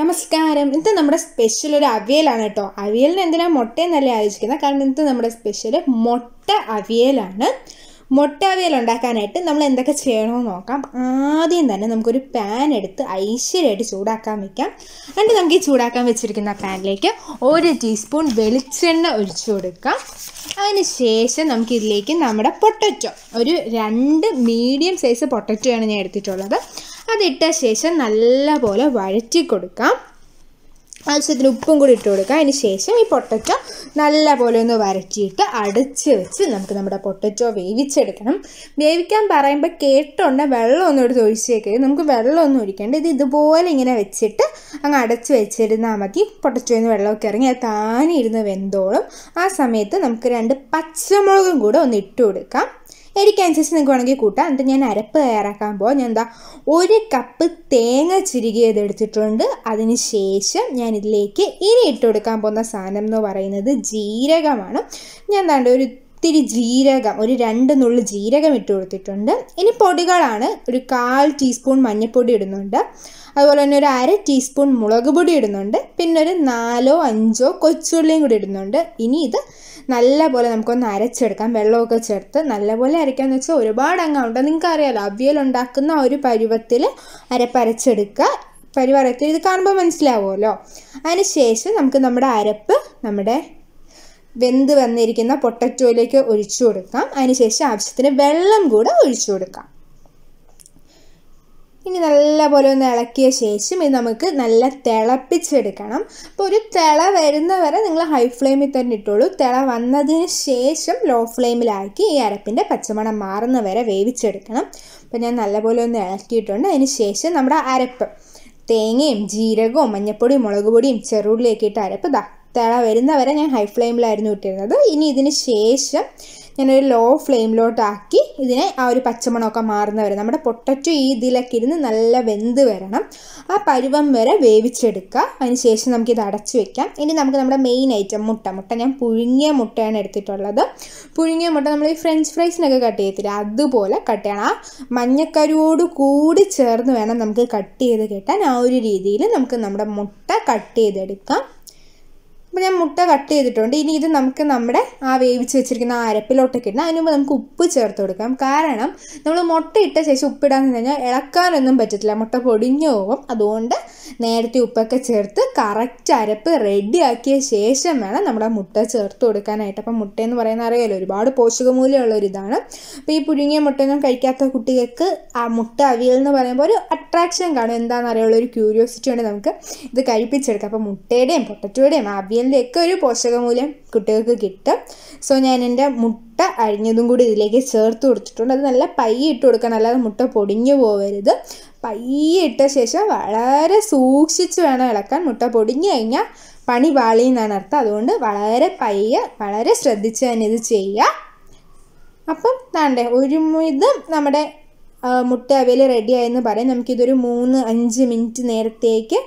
നമസ്കാരം ഇന്ന് നമ്മുടെ സ്പെഷ്യൽ ഒരു അവിയലാണ് കേട്ടോ അവിയലിന് എന്തിനാണ് മുട്ട എന്നല്ലേ ആലോചിക്കുന്നത് കാരണം ഇന്ന് നമ്മുടെ സ്പെഷ്യൽ മുട്ട അവിയലാണ് മുട്ട അവിയൽ ഉണ്ടാക്കാനായിട്ട് നമ്മൾ എന്തൊക്കെ ചെയ്യണമെന്ന് നോക്കാം ആദ്യം തന്നെ നമുക്കൊരു പാൻ എടുത്ത് ഐശ്വര്യമായിട്ട് ചൂടാക്കാൻ വെക്കാം എന്നിട്ട് നമുക്ക് ഈ ചൂടാക്കാൻ വെച്ചിരിക്കുന്ന പാനിലേക്ക് ഒരു ടീസ്പൂൺ വെളിച്ചെണ്ണ ഒഴിച്ചു കൊടുക്കാം അതിനുശേഷം നമുക്ക് ഇതിലേക്ക് നമ്മുടെ പൊട്ടറ്റോ ഒരു രണ്ട് മീഡിയം സൈസ് പൊട്ടറ്റോ ആണ് ഞാൻ എടുത്തിട്ടുള്ളത് അതിട്ട ശേഷം നല്ലപോലെ വഴറ്റി കൊടുക്കാം ആവശ്യത്തിന് ഉപ്പും കൂടി ഇട്ട് കൊടുക്കുക അതിന് ശേഷം ഈ പൊട്ടറ്റോ നല്ലപോലെ ഒന്ന് വരട്ടിയിട്ട് അടച്ച് വെച്ച് നമുക്ക് നമ്മുടെ പൊട്ടറ്റോ വേവിച്ചെടുക്കണം വേവിക്കാൻ പറയുമ്പോൾ കേട്ടോണ്ട് ഒന്നും എടുത്ത് ഒഴിച്ചേക്കരുത് നമുക്ക് വെള്ളം ഒന്നും ഒഴിക്കേണ്ട ഇത് ഇതുപോലെ ഇങ്ങനെ വെച്ചിട്ട് അങ്ങ് അടച്ച് വെച്ചിരുന്നാൽ മതി പൊട്ടറ്റോയിൽ നിന്ന് വെള്ളമൊക്കെ ഇറങ്ങി അത് താനിരുന്ന് വെന്തോളും ആ സമയത്ത് നമുക്ക് രണ്ട് പച്ചമുളകും കൂടെ ഒന്ന് ഇട്ട് കൊടുക്കാം എനിക്കനുസരിച്ച് നിങ്ങൾക്ക് വേണമെങ്കിൽ കൂട്ടാം എന്നിട്ട് ഞാൻ അരപ്പ് തയ്യാറാക്കാൻ പോകാം ഞാൻ എന്താ ഒരു കപ്പ് തേങ്ങ ചിരുകിയത് എടുത്തിട്ടുണ്ട് അതിന് ശേഷം ഞാൻ ഇതിലേക്ക് ഇനി ഇട്ട് കൊടുക്കാൻ പോകുന്ന സാധനം എന്ന് പറയുന്നത് ജീരകമാണ് ഞാൻ എന്താണ്ട് ഒരു ഒത്തിരി ജീരകം ഒരു രണ്ട് നുള്ളു ജീരകം ഇട്ട് കൊടുത്തിട്ടുണ്ട് ഇനി പൊടികളാണ് ഒരു കാൽ ടീസ്പൂൺ മഞ്ഞൾപ്പൊടി ഇടുന്നുണ്ട് അതുപോലെ തന്നെ ഒരു അര ടീസ്പൂൺ മുളക് പൊടി ഇടുന്നുണ്ട് പിന്നെ ഒരു നാലോ അഞ്ചോ കൊച്ചുള്ളിയും കൂടി ഇടുന്നുണ്ട് ഇനി ഇത് നല്ലപോലെ നമുക്കൊന്ന് അരച്ചെടുക്കാം വെള്ളമൊക്കെ ചേർത്ത് നല്ലപോലെ അരയ്ക്കാന്ന് വെച്ചാൽ ഒരുപാട് അങ്ങാണ്ട് നിങ്ങൾക്ക് അറിയാലോ അവിയൽ ഉണ്ടാക്കുന്ന ഒരു പരുവത്തിൽ അരപ്പരച്ചെടുക്കുക പരിവരത്തിൽ ഇത് കാണുമ്പോൾ മനസ്സിലാവുമല്ലോ അതിന് ശേഷം നമുക്ക് നമ്മുടെ അരപ്പ് നമ്മുടെ വെന്ത് വന്നിരിക്കുന്ന പൊട്ടറ്റോയിലേക്ക് ഒഴിച്ചു കൊടുക്കാം അതിനുശേഷം ആവശ്യത്തിന് വെള്ളം കൂടെ ഒഴിച്ചു കൊടുക്കാം ഇനി നല്ല പോലെ ഒന്ന് ഇളക്കിയ ശേഷം ഇത് നമുക്ക് നല്ല തിളപ്പിച്ചെടുക്കണം അപ്പോൾ ഒരു തിള വരുന്നവരെ നിങ്ങൾ ഹൈ ഫ്ലെയിമിൽ തന്നെ ഇട്ടോളൂ തിള വന്നതിന് ശേഷം ലോ ഫ്ലെയിമിലാക്കി ഈ അരപ്പിൻ്റെ പച്ചമണം മാറുന്നവരെ വേവിച്ചെടുക്കണം അപ്പോൾ ഞാൻ നല്ല പോലെ ഒന്ന് ഇളക്കിയിട്ടുണ്ട് അതിന് ശേഷം നമ്മുടെ അരപ്പ് തേങ്ങയും ജീരകവും മഞ്ഞപ്പൊടിയും മുളക് പൊടിയും ചെറുള്ളിയൊക്കെ ഇട്ട് അരപ്പ് ഇതാ തിള വരുന്നവരെ ഞാൻ ഹൈ ഫ്ലെയിമിലായിരുന്നു ഇട്ടിരുന്നത് ഇനി ഇതിന് ശേഷം ഞാനൊരു ലോ ഫ്ലെയിമിലോട്ടാക്കി ഇതിനെ ആ ഒരു പച്ചമണമൊക്കെ മാറുന്ന വരെ നമ്മുടെ പൊട്ടറ്റോ ഈ ഇതിലൊക്കെ ഇരുന്ന് നല്ല വെന്ത് വരണം ആ പരുവം വരെ വേവിച്ചെടുക്കുക അതിന് ശേഷം നമുക്കിത് അടച്ചു വെക്കാം ഇനി നമുക്ക് നമ്മുടെ മെയിൻ ഐറ്റം മുട്ട മുട്ട ഞാൻ പുഴുങ്ങിയ മുട്ടയാണ് എടുത്തിട്ടുള്ളത് പുഴുങ്ങിയ മുട്ട നമ്മൾ ഈ ഫ്രഞ്ച് ഫ്രൈസിനൊക്കെ കട്ട് ചെയ്യത്തില്ല അതുപോലെ കട്ട് ചെയ്യണം ആ മഞ്ഞക്കരുവോട് കൂടി ചേർന്ന് വേണം നമുക്ക് കട്ട് ചെയ്ത് കിട്ടാൻ ആ ഒരു രീതിയിൽ നമുക്ക് നമ്മുടെ മുട്ട കട്ട് ചെയ്തെടുക്കാം അപ്പോൾ ഞാൻ മുട്ട കട്ട് ചെയ്തിട്ടുണ്ട് ഇനി ഇത് നമുക്ക് നമ്മുടെ ആ വേവിച്ച് വെച്ചിരിക്കുന്ന ആ അരപ്പിലോട്ടൊക്കെ ഇടണം അതിന് മുമ്പ് നമുക്ക് ഉപ്പ് ചേർത്ത് കൊടുക്കാം കാരണം നമ്മൾ മുട്ട ഇട്ട ശേഷം ഉപ്പിടാന്ന് നിന്ന് കഴിഞ്ഞാൽ ഇളക്കാനൊന്നും പറ്റത്തില്ല മുട്ട പൊടിഞ്ഞു പോകും അതുകൊണ്ട് നേരത്തെ ഉപ്പൊക്കെ ചേർത്ത് കറക്റ്റ് അരപ്പ് റെഡിയാക്കിയ ശേഷം വേണം നമ്മുടെ മുട്ട ചേർത്ത് കൊടുക്കാനായിട്ട് അപ്പം മുട്ട എന്ന് പറയുന്ന അറിയാലോ ഒരുപാട് പോഷകമൂല്യമുള്ള ഒരു അപ്പോൾ ഈ പുഴുങ്ങിയ മുട്ടയൊന്നും കഴിക്കാത്ത കുട്ടികൾക്ക് ആ മുട്ട അവിയൽ എന്ന് പറയുമ്പോൾ ഒരു അട്രാക്ഷൻ കാണും എന്താണെന്ന് ഒരു ക്യൂരിയോസിറ്റി ഉണ്ട് നമുക്ക് ഇത് കഴിപ്പിച്ചെടുക്കാം അപ്പോൾ മുട്ടയുടെയും പൊട്ടറ്റോയുടെയും അവിയലിൻ്റെ ഒരു പോഷകമൂല്യം കുട്ടികൾക്ക് കിട്ടും സോ ഞാൻ എൻ്റെ മുട്ട അരിഞ്ഞതും കൂടി ഇതിലേക്ക് ചേർത്ത് കൊടുത്തിട്ടുണ്ട് അത് നല്ല പൈ ഇട്ട് കൊടുക്കണം അല്ലാതെ മുട്ട പൊടിഞ്ഞു പോകരുത് പയ്യെ ഇട്ട ശേഷം വളരെ സൂക്ഷിച്ച് വേണം ഇളക്കാൻ മുട്ട പൊടിഞ്ഞു കഴിഞ്ഞാൽ പണി പാളി എന്നാണ് അർത്ഥം അതുകൊണ്ട് വളരെ പയ്യെ വളരെ ശ്രദ്ധിച്ച് തന്നെ ഇത് ചെയ്യുക അപ്പം താണ്ടേ ഒരുമിതം നമ്മുടെ മുട്ട അവയിൽ ആയെന്ന് പറയാം നമുക്കിതൊരു മൂന്ന് അഞ്ച് മിനിറ്റ് നേരത്തേക്ക്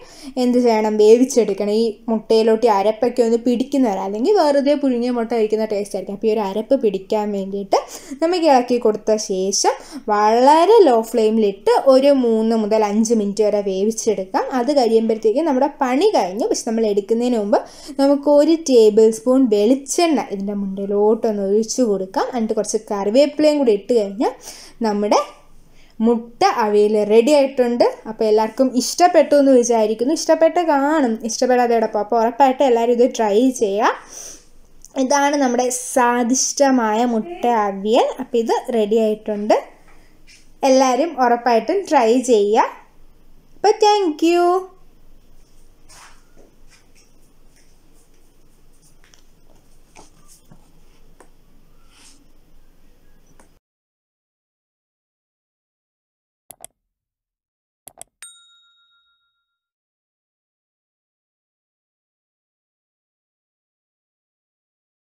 എന്ത് ചെയ്യണം വേവിച്ചെടുക്കണം ഈ മുട്ടയിലോട്ട് അരപ്പൊക്കെ ഒന്ന് പിടിക്കുന്നവര അല്ലെങ്കിൽ വെറുതെ പുഴുങ്ങിയ മുട്ട കഴിക്കുന്ന ടേസ്റ്റ് ആയിരിക്കും അപ്പോൾ ഈ ഒരു അരപ്പ് പിടിക്കാൻ വേണ്ടിയിട്ട് നമുക്ക് ഇളക്കി കൊടുത്ത ശേഷം വളരെ ലോ ഫ്ലെയിമിലിട്ട് ഒരു മൂന്ന് മുതൽ അഞ്ച് മിനിറ്റ് വരെ വേവിച്ചെടുക്കാം അത് കഴിയുമ്പോഴത്തേക്കും നമ്മുടെ പണി കഴിഞ്ഞു പക്ഷെ നമ്മൾ എടുക്കുന്നതിന് മുമ്പ് നമുക്ക് ഒരു ടേബിൾ സ്പൂൺ വെളിച്ചെണ്ണ ഇതിൻ്റെ മുണ്ടിലോട്ടൊന്ന് ഒഴിച്ചു കൊടുക്കാം എന്നിട്ട് കുറച്ച് കറിവേപ്പിലയും കൂടി ഇട്ട് കഴിഞ്ഞാൽ നമ്മുടെ മുട്ട അവയിൽ റെഡി ആയിട്ടുണ്ട് അപ്പോൾ എല്ലാവർക്കും ഇഷ്ടപ്പെട്ടു എന്ന് വിചാരിക്കുന്നു ഇഷ്ടപ്പെട്ട് കാണും ഇഷ്ടപ്പെടാതെ അപ്പോൾ ഉറപ്പായിട്ട് എല്ലാവരും ഇത് ട്രൈ ചെയ്യുക ഇതാണ് നമ്മുടെ സ്വാദിഷ്ടമായ മുട്ട അവിയൽ അപ്പോൾ ഇത് റെഡി ആയിട്ടുണ്ട് എല്ലാവരും ഉറപ്പായിട്ടും ട്രൈ ചെയ്യുക അപ്പം താങ്ക്